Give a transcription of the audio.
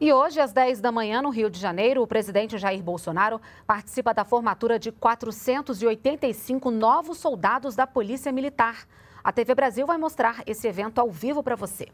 E hoje, às 10 da manhã, no Rio de Janeiro, o presidente Jair Bolsonaro participa da formatura de 485 novos soldados da Polícia Militar. A TV Brasil vai mostrar esse evento ao vivo para você.